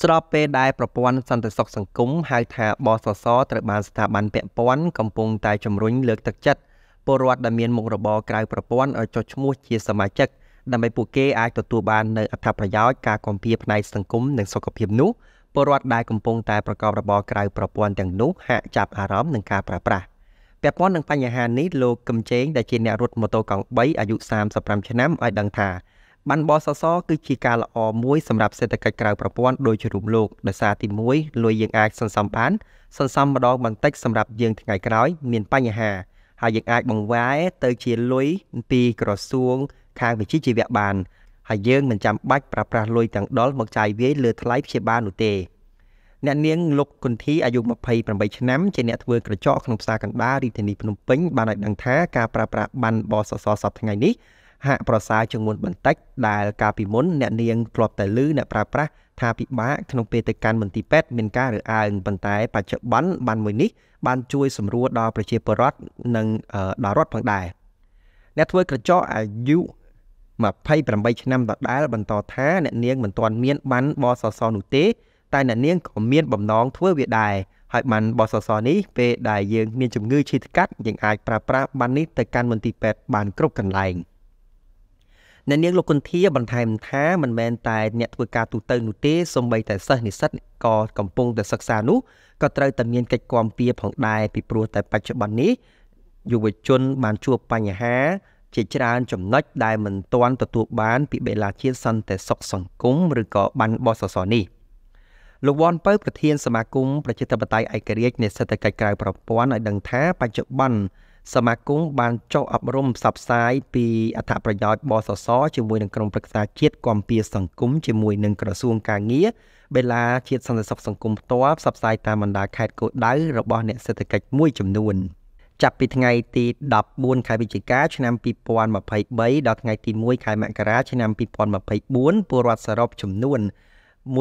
ស្របពេលដែលប្រព័ន្ធសន្តិសុខសង្គមហៅថាបសសត្រូវបានស្ថាប័នពាក់ព័ន្ធកំពុងតែជំរុញលើកទឹកចិត្តពលរដ្ឋដែលមានមុខរបរក្រៅប្រព័ន្ធឲ្យចុះឈ្មោះជាសមាជិកដើម្បីពួកគេអាចទទួលបាននូវអត្ថប្រយោជន៍ការគាំពៀផ្នែកសង្គមនិងសុខភាពនោះពលរដ្ឋដែលកំពុងតែប្រកបរបរក្រៅប្រព័ន្ធទាំងនោះហាក់ចាប់អារម្មណ៍នឹងការប្រើប្រាស់ពាក់ព័ន្ធនឹងបញ្ហានេះលោកកឹមជេងដែលជាអ្នករត់ម៉ូតូកង់3អាយុ35ឆ្នាំឲ្យដឹងថាបានបសសគឺជាការល្អមួយសម្រាប់សេដ្ឋកិច្ចក្រៅប្រព័ន្ធដោយជ្រុំលោកដោយសារទី1លុយយើងអាចសន្សំបានសន្សំម្ដងបន្តិចសម្រាប់យើងថ្ងៃក្រោយមានបញ្ហា ហើយយើងអាចបង្វែរទៅជាលុយពីក្រសួងខាងវិជ្ជាជីវៈបាន ហើយយើងមិនចាំបាច់ប្រើប្រាស់លុយទាំងដុលមកចាយវាយលើថ្លៃព្យាបាលនោះទេអ្នកនាងលោកគុនធីអាយុ28ឆ្នាំជាអ្នកធ្វើក្រចកក្នុងផ្សារកណ្ដាលរាជធានីភ្នំពេញបានឲ្យដឹងថាការប្រើប្រាស់ប័ណ្ណបសសសប្តាហ៍ថ្ងៃនេះហាក់ប្រសើរជាងមុនបន្តិចដែលកាលពីមុនអ្នកនាងធ្លាប់តែឮអ្នកប្រើប្រាស់ថាពិបាកក្នុងពេលទៅកាន់មន្ទីរពេទ្យមានការរើអើងប៉ុន្តែ បច្ចុប្បន្នបានមួយនេះបានជួយ សម្រួលដល់ប្រជាពលរដ្ឋនិងដល់រដ្ឋផងដែរអ្នកធ្វើក្រចកអាយុ28ឆ្នាំដដែលបន្តថាអ្នកនាងមិនទាន់មាន បានបសសនោះទេតែអ្នកនាងក៏មានបំណងធ្វើវាដែរហើយបានបសសនេះពេលដែលយើងមានជំងឺឈឺថ្កាត់យើងអាចប្រើប្រាស់បាននេះទៅកាន់មន្ទីរពេទ្យបានគ្រប់កន្លែង។អ្នកនាងលោកគុនធាបន្ថែមថាមិនមែនតែអ្នកធ្វើការទូទៅនោះទេសូម្បីតែសិស្សនិស្សិតក៏កំពុងតែសិក្សានោះក៏ត្រូវតែមានកិច្ចគាំពៀផងដែរពីព្រោះតែបច្ចុប្បន្ននេះយុវជនបានជួបបញ្ហា ជាច្រើនចំណុចដែលមិនទាន់ទទួលបានពីបេឡាជាតិសន្តិសុខសង្គមឬក៏បានបោះសសរនេះលោកវ៉ាន់ពៅប្រធានសមាគមប្រជាធិបតេយ្យឯករាជ្យនៃសេដ្ឋកិច្ចក្រៅប្រព័ន្ធឲ្យដឹងថាបច្ចុប្បន្នសមាគមបានចុះអប់រំផ្សព្វផ្សាយពីអត្ថប្រយោជន៍បសសជាមួយនឹងក្រមប្រឹក្សាជាតិគាំពារសង្គមជាមួយនឹងក្រសួងកាងារបេឡាជាតិសន្តិសុខសង្គមផ្ទាល់ផ្សព្វផ្សាយតាមបណ្ដាខេត្តគោលដៅរបស់អ្នកសេដ្ឋកិច្ចមួយចំនួនចាប់ពីថ្ងៃទី14ខែវិច្ឆិកាឆ្នាំ2023ដល់ថ្ងៃទី1ខែមករាឆ្នាំ2024ពលរដ្ឋសរុបចំនួន168,868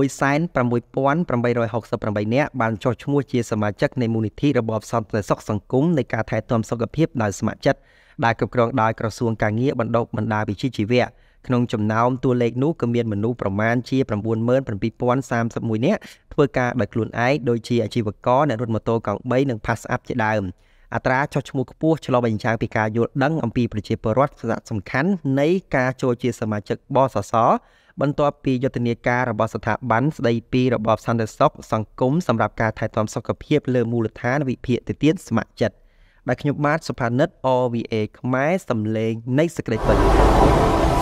នាក់បានចុះឈ្មោះជាសមាជិកនៃមូលនិធិរបបសន្តិសុខសង្គមនៃការថែទាំសុខភាពដោយស្ម័គ្រចិត្តដែលគ្រប់គ្រងដោយក្រសួងការងារបណ្ដុះបណ្ដាលវិជ្ជាជីវៈក្នុងចំណោមតួលេខនោះក៏មានមនុស្សប្រមាណជា97031នាក់ធ្វើការដោយខ្លួនឯងដូចជាអាជីវករអ្នករត់ម៉ូតូកង់3និងផាសអាប់ជាដើមអត្រាចុះឈ្មោះខ្ពស់ឆ្លុះបញ្ចាំងពីការយល់ដឹងអំពីប្រជាពលរដ្ឋសារៈសំខាន់នៃការចូលជាសមាជិកបសសបន្ទាប់ពីយុទ្ធនាការរបស់ស្ថាប័នស្ដីពីរបបសន្តិសុខសង្គមសម្រាប់ការថែទាំ សុខភាពលើមូលដ្ឋានវិភាគទៅទៀតស្ម័គ្រចិត្តដែលខ្ញុំបាទសុផានិត OVA ខ្មែរសំឡេងនៃសេចក្តីពិត